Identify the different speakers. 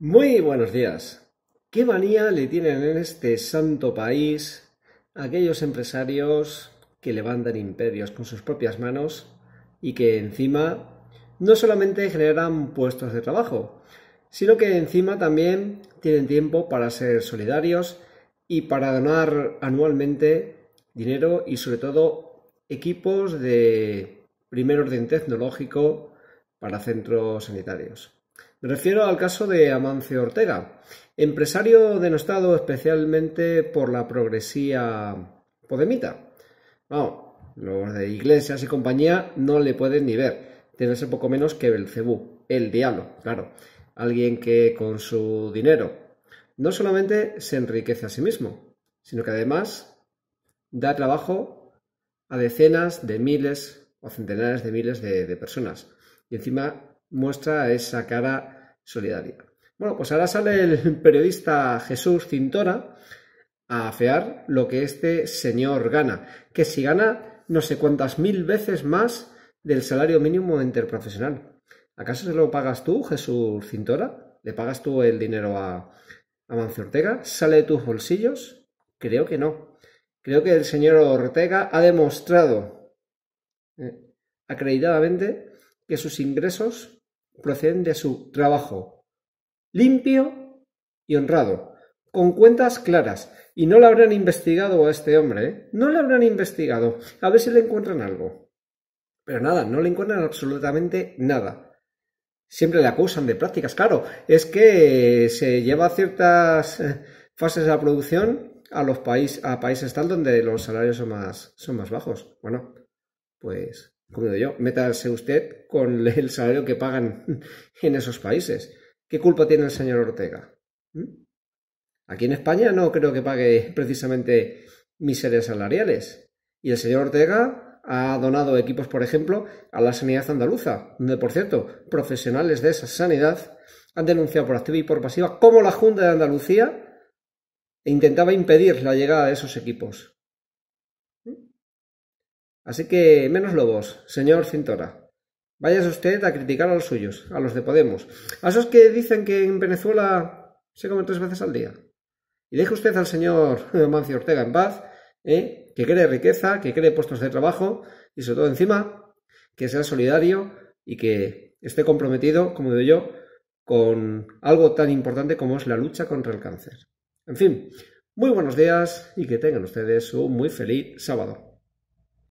Speaker 1: Muy buenos días. ¿Qué manía le tienen en este santo país aquellos empresarios que levantan imperios con sus propias manos y que encima no solamente generan puestos de trabajo, sino que encima también tienen tiempo para ser solidarios y para donar anualmente dinero y sobre todo equipos de primer orden tecnológico para centros sanitarios? Me refiero al caso de Amancio Ortega, empresario denostado especialmente por la progresía podemita. Vamos, los de Iglesias y compañía no le pueden ni ver. tiene ser poco menos que Cebú, el diablo, claro. Alguien que con su dinero no solamente se enriquece a sí mismo, sino que además da trabajo a decenas de miles o centenares de miles de personas. Y encima muestra esa cara solidaria. Bueno, pues ahora sale el periodista Jesús Cintora a afear lo que este señor gana, que si gana no sé cuántas mil veces más del salario mínimo interprofesional. ¿Acaso se lo pagas tú, Jesús Cintora? ¿Le pagas tú el dinero a, a Mancio Ortega? ¿Sale de tus bolsillos? Creo que no. Creo que el señor Ortega ha demostrado eh, acreditadamente que sus ingresos proceden de su trabajo limpio y honrado, con cuentas claras, y no le habrán investigado a este hombre, ¿eh? no le habrán investigado, a ver si le encuentran algo. Pero nada, no le encuentran absolutamente nada. Siempre le acusan de prácticas, claro, es que se lleva ciertas eh, fases de la producción a los países a países tal donde los salarios son más, son más bajos. Bueno, pues yo, métase usted con el salario que pagan en esos países. ¿Qué culpa tiene el señor Ortega? ¿Mm? Aquí en España no creo que pague precisamente miserias salariales. Y el señor Ortega ha donado equipos, por ejemplo, a la sanidad andaluza, donde, por cierto, profesionales de esa sanidad han denunciado por activa y por pasiva cómo la Junta de Andalucía intentaba impedir la llegada de esos equipos. Así que menos lobos, señor Cintora. Váyase usted a criticar a los suyos, a los de Podemos, a esos que dicen que en Venezuela se come tres veces al día. Y deje usted al señor Mancio Ortega en paz, ¿eh? que cree riqueza, que cree puestos de trabajo y sobre todo encima que sea solidario y que esté comprometido, como digo yo, con algo tan importante como es la lucha contra el cáncer. En fin, muy buenos días y que tengan ustedes un muy feliz sábado.